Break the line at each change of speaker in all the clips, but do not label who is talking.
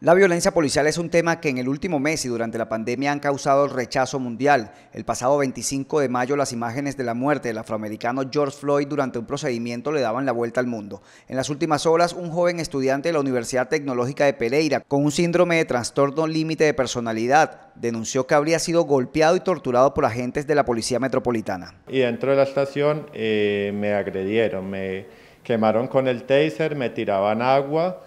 La violencia policial es un tema que en el último mes y durante la pandemia han causado el rechazo mundial. El pasado 25 de mayo las imágenes de la muerte del afroamericano George Floyd durante un procedimiento le daban la vuelta al mundo. En las últimas horas, un joven estudiante de la Universidad Tecnológica de Pereira, con un síndrome de trastorno límite de personalidad, denunció que habría sido golpeado y torturado por agentes de la Policía Metropolitana.
Y dentro de la estación eh, me agredieron, me quemaron con el taser, me tiraban agua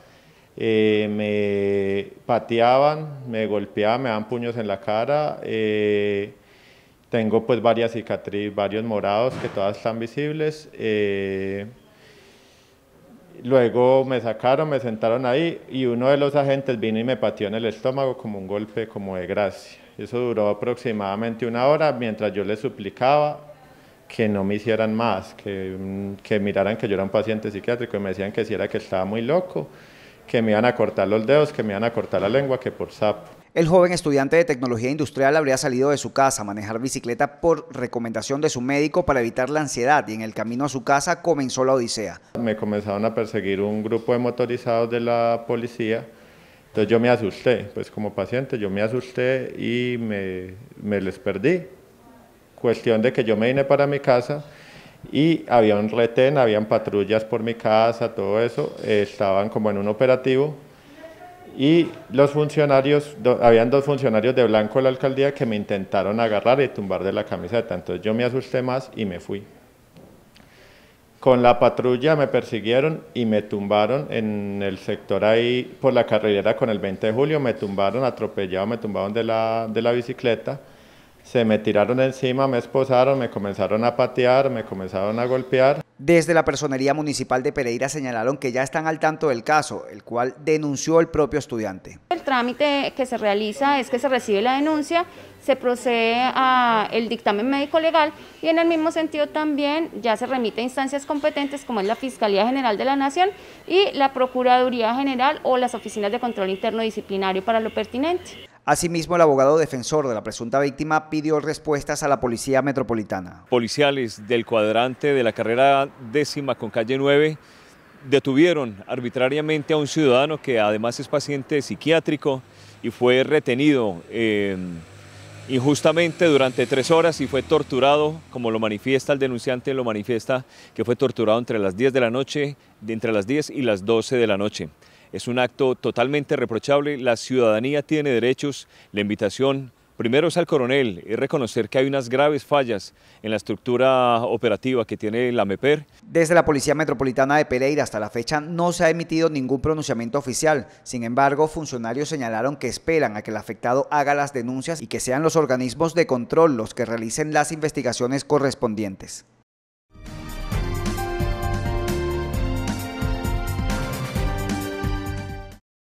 eh, me pateaban, me golpeaban, me daban puños en la cara. Eh, tengo pues varias cicatrices, varios morados que todas están visibles. Eh, luego me sacaron, me sentaron ahí y uno de los agentes vino y me pateó en el estómago como un golpe como de gracia. Eso duró aproximadamente una hora mientras yo les suplicaba que no me hicieran más, que, que miraran que yo era un paciente psiquiátrico y me decían que si era que estaba muy loco que me iban a cortar los dedos, que me iban a cortar la lengua, que por sapo.
El joven estudiante de tecnología industrial habría salido de su casa a manejar bicicleta por recomendación de su médico para evitar la ansiedad y en el camino a su casa comenzó la odisea.
Me comenzaron a perseguir un grupo de motorizados de la policía, entonces yo me asusté, pues como paciente yo me asusté y me, me les perdí. Cuestión de que yo me vine para mi casa y había un retén, habían patrullas por mi casa, todo eso, estaban como en un operativo y los funcionarios, habían dos funcionarios de blanco de la alcaldía que me intentaron agarrar y tumbar de la camiseta, entonces yo me asusté más y me fui. Con la patrulla me persiguieron y me tumbaron en el sector ahí por la carrilera con el 20 de julio, me tumbaron, atropellado, me tumbaron de la bicicleta se me tiraron
encima, me esposaron, me comenzaron a patear, me comenzaron a golpear. Desde la Personería Municipal de Pereira señalaron que ya están al tanto del caso, el cual denunció el propio estudiante.
El trámite que se realiza es que se recibe la denuncia, se procede al dictamen médico legal y en el mismo sentido también ya se remite a instancias competentes como es la Fiscalía General de la Nación y la Procuraduría General o las Oficinas de Control Interno Disciplinario para lo pertinente.
Asimismo, el abogado defensor de la presunta víctima pidió respuestas a la Policía Metropolitana.
Policiales del cuadrante de la carrera décima con calle 9 detuvieron arbitrariamente a un ciudadano que además es paciente psiquiátrico y fue retenido em, injustamente durante tres horas y fue torturado, como lo manifiesta el denunciante, lo manifiesta que fue torturado entre las 10 de la noche, entre las 10 y las 12 de la noche. Es un acto totalmente reprochable. La ciudadanía tiene derechos. La invitación Primero es al coronel, y reconocer que hay unas graves fallas en la estructura operativa que tiene la MEPER.
Desde la Policía Metropolitana de Pereira hasta la fecha no se ha emitido ningún pronunciamiento oficial. Sin embargo, funcionarios señalaron que esperan a que el afectado haga las denuncias y que sean los organismos de control los que realicen las investigaciones correspondientes.